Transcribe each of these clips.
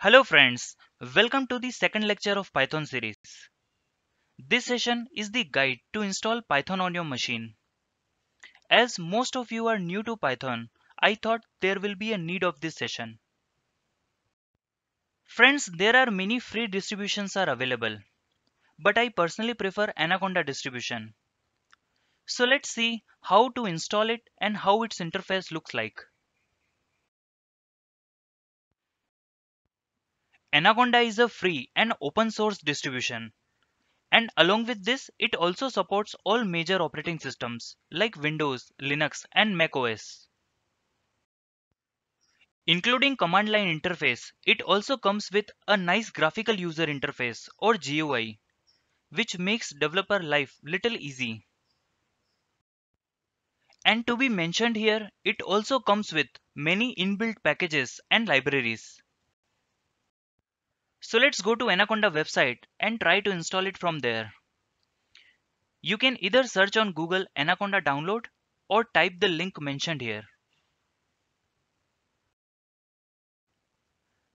Hello friends, welcome to the second lecture of Python series. This session is the guide to install Python on your machine. As most of you are new to Python, I thought there will be a need of this session. Friends, there are many free distributions are available, but I personally prefer Anaconda distribution. So let's see how to install it and how its interface looks like. Anaconda is a free and open source distribution. And along with this, it also supports all major operating systems like Windows, Linux and macOS. Including command line interface, it also comes with a nice graphical user interface or GUI, which makes developer life little easy. And to be mentioned here, it also comes with many inbuilt packages and libraries. So let's go to Anaconda website and try to install it from there. You can either search on Google Anaconda download or type the link mentioned here.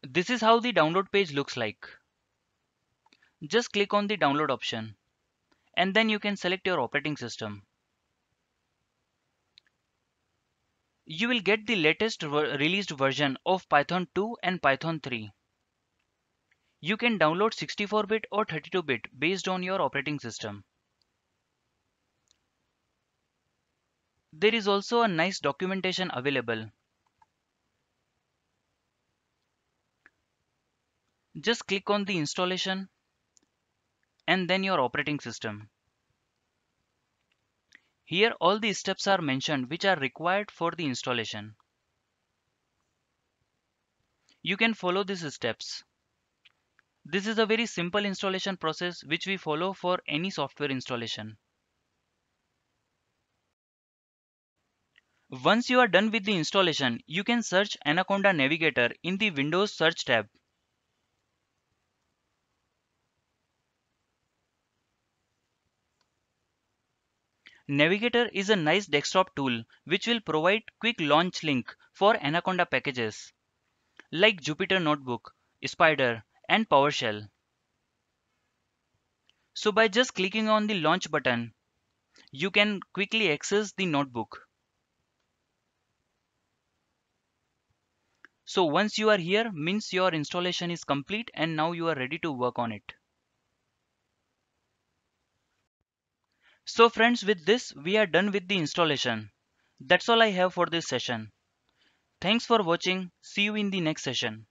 This is how the download page looks like. Just click on the download option and then you can select your operating system. You will get the latest released version of Python 2 and Python 3. You can download 64-bit or 32-bit based on your operating system. There is also a nice documentation available. Just click on the installation and then your operating system. Here all the steps are mentioned which are required for the installation. You can follow these steps. This is a very simple installation process which we follow for any software installation. Once you are done with the installation, you can search Anaconda Navigator in the Windows Search tab. Navigator is a nice desktop tool which will provide quick launch link for Anaconda packages like Jupyter Notebook, Spider, and PowerShell. So by just clicking on the launch button, you can quickly access the notebook. So once you are here means your installation is complete and now you are ready to work on it. So friends with this we are done with the installation. That's all I have for this session. Thanks for watching. See you in the next session.